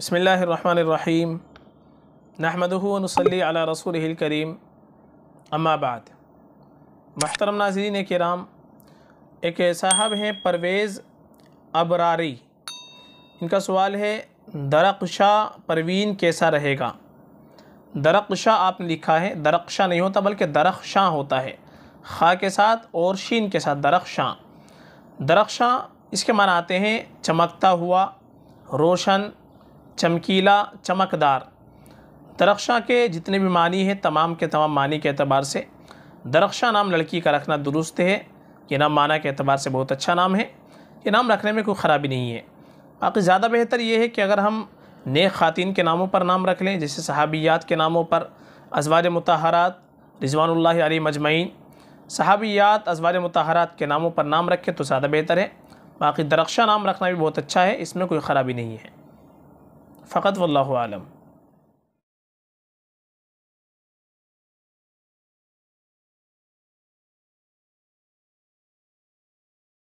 بسم اللہ الرحمن الرحیم و نصلی علی رسول کریم بعد محترم ناظرین کرام ایک صاحب ہیں پرویز ابراری ان کا سوال ہے درقشا پروین کیسا رہے گا درقشا آپ نے لکھا ہے درقشا نہیں ہوتا بلکہ درخ ہوتا ہے خا کے ساتھ اور شین کے ساتھ درخت شاہ اس کے معنی آتے ہیں چمکتا ہوا روشن چمکیلا چمکدار درخشاں کے جتنے بھی معنی ہیں تمام کے تمام معنی کے اعتبار سے درخشاں نام لڑکی کا رکھنا درست ہے یہ نام معنی کے اعتبار سے بہت اچھا نام ہے یہ نام رکھنے میں کوئی خرابی نہیں ہے باقی زیادہ بہتر یہ ہے کہ اگر ہم نیک خواتین کے ناموں پر نام رکھ لیں جیسے صحابیات کے ناموں پر ازوار متحرات رضوان اللہ علی مجمعین صحابیات ازوار متحرات کے ناموں پر نام رکھیں تو زیادہ بہتر ہے باقی درخشاں نام رکھنا بھی بہت اچھا ہے اس میں کوئی خرابی نہیں ہے فقط والله أعلم